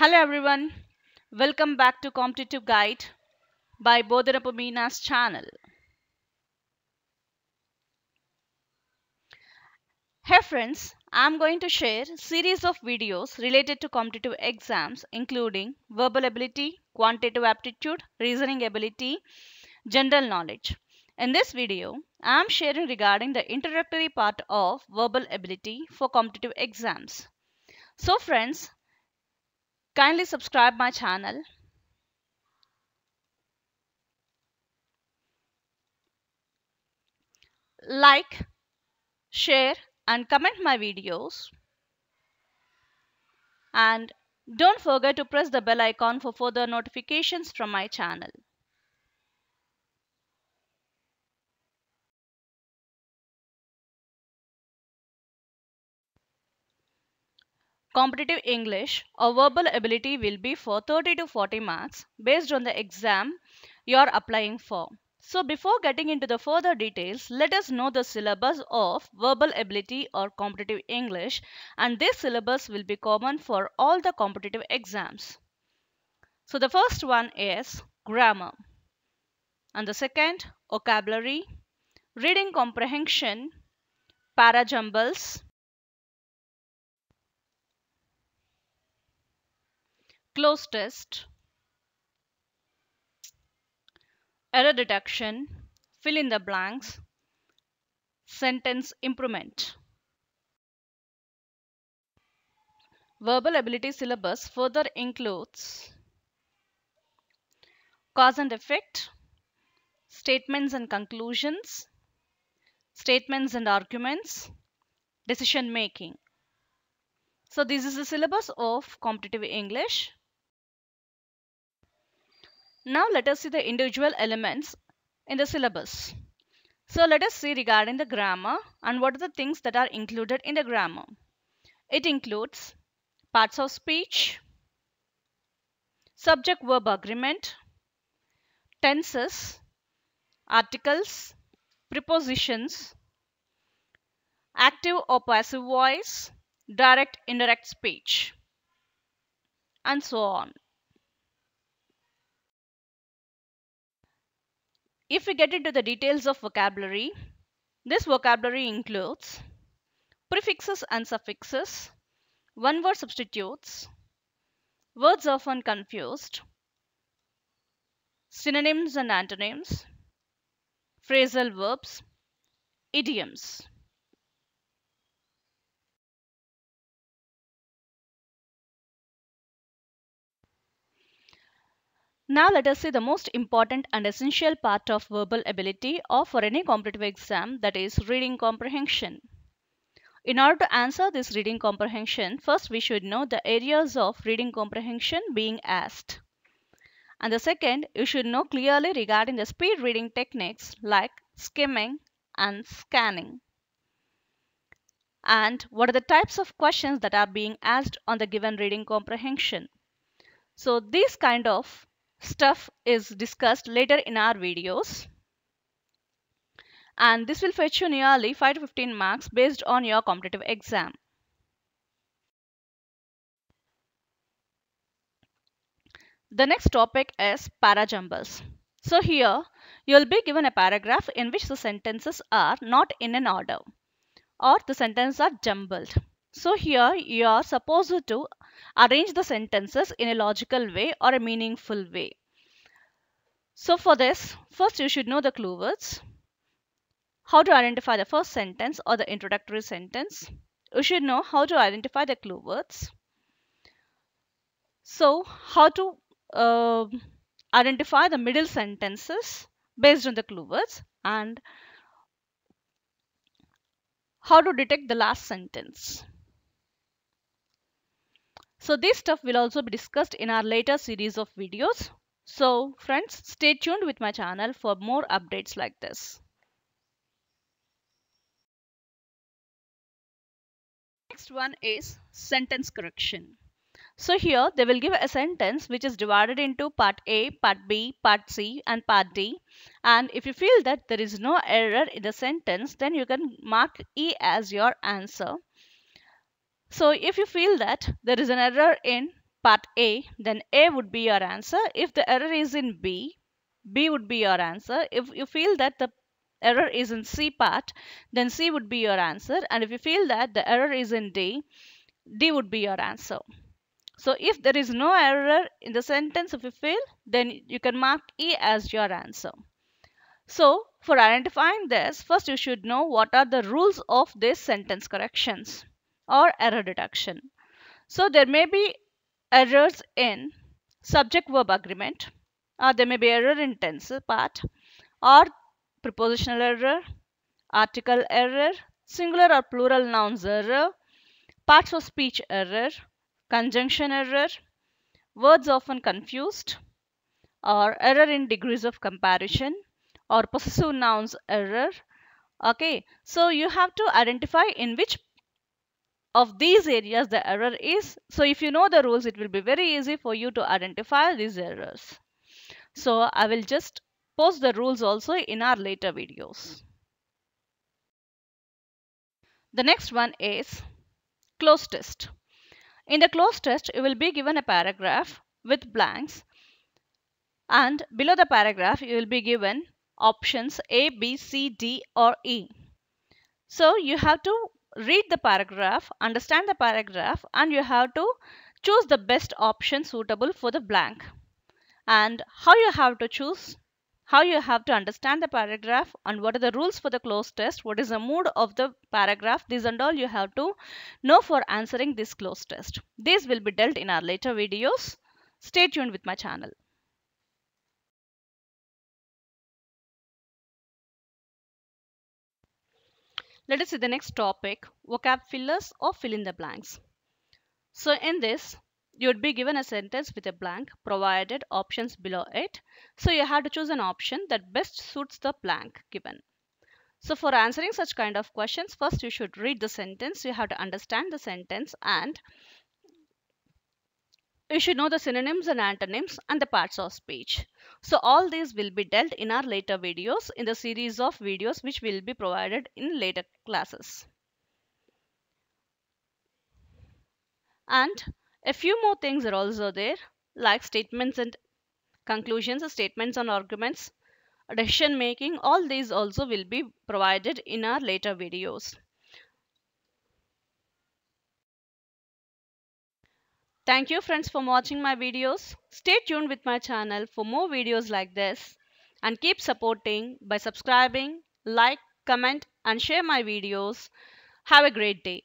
Hello everyone, welcome back to Competitive Guide by Bodhanapameena's channel. Hey friends, I am going to share series of videos related to competitive exams including verbal ability, quantitative aptitude, reasoning ability, general knowledge. In this video, I am sharing regarding the introductory part of verbal ability for competitive exams. So friends, Kindly subscribe my channel. Like, share and comment my videos. And don't forget to press the bell icon for further notifications from my channel. Competitive English or verbal ability will be for 30 to 40 marks based on the exam you are applying for. So before getting into the further details, let us know the syllabus of verbal ability or competitive English and this syllabus will be common for all the competitive exams. So the first one is grammar and the second vocabulary, reading comprehension, para jumbles, close test, error detection, fill in the blanks, sentence improvement. Verbal ability syllabus further includes cause and effect, statements and conclusions, statements and arguments, decision making. So this is the syllabus of competitive English. Now let us see the individual elements in the syllabus. So let us see regarding the grammar and what are the things that are included in the grammar. It includes parts of speech, subject-verb agreement, tenses, articles, prepositions, active or passive voice, direct indirect speech, and so on. if we get into the details of vocabulary, this vocabulary includes prefixes and suffixes, one word substitutes, words often confused, synonyms and antonyms, phrasal verbs, idioms. Now let us see the most important and essential part of verbal ability or for any competitive exam that is reading comprehension. In order to answer this reading comprehension, first we should know the areas of reading comprehension being asked. And the second, you should know clearly regarding the speed reading techniques like skimming and scanning. And what are the types of questions that are being asked on the given reading comprehension. So these kind of stuff is discussed later in our videos. And this will fetch you nearly 5 to 15 marks based on your competitive exam. The next topic is para jumbles. So here, you will be given a paragraph in which the sentences are not in an order or the sentences are jumbled. So here you are supposed to arrange the sentences in a logical way or a meaningful way. So for this, first you should know the clue words. How to identify the first sentence or the introductory sentence. You should know how to identify the clue words. So how to uh, identify the middle sentences based on the clue words and how to detect the last sentence. So this stuff will also be discussed in our later series of videos. So friends, stay tuned with my channel for more updates like this. Next one is sentence correction. So here they will give a sentence which is divided into part A, part B, part C and part D. And if you feel that there is no error in the sentence, then you can mark E as your answer. So if you feel that there is an error in part A, then A would be your answer. If the error is in B, B would be your answer. If you feel that the error is in C part, then C would be your answer. And if you feel that the error is in D, D would be your answer. So if there is no error in the sentence if you fail, then you can mark E as your answer. So for identifying this, first you should know what are the rules of this sentence corrections or error detection. So there may be errors in subject verb agreement or there may be error in tense part or prepositional error, article error, singular or plural nouns error, parts of speech error, conjunction error, words often confused or error in degrees of comparison or possessive nouns error okay so you have to identify in which of these areas the error is. So if you know the rules, it will be very easy for you to identify these errors. So I will just post the rules also in our later videos. The next one is closed test. In the closed test, you will be given a paragraph with blanks and below the paragraph, you will be given options A, B, C, D or E. So you have to read the paragraph, understand the paragraph and you have to choose the best option suitable for the blank. And how you have to choose, how you have to understand the paragraph and what are the rules for the close test, what is the mood of the paragraph, these and all you have to know for answering this close test. These will be dealt in our later videos. Stay tuned with my channel. Let us see the next topic, vocab fillers or fill in the blanks. So in this, you would be given a sentence with a blank provided options below it. So you have to choose an option that best suits the blank given. So for answering such kind of questions, first you should read the sentence. You have to understand the sentence and you should know the synonyms and antonyms and the parts of speech. So all these will be dealt in our later videos in the series of videos which will be provided in later classes. And a few more things are also there like statements and conclusions, statements and arguments, decision making, all these also will be provided in our later videos. Thank you friends for watching my videos. Stay tuned with my channel for more videos like this and keep supporting by subscribing, like, comment and share my videos. Have a great day.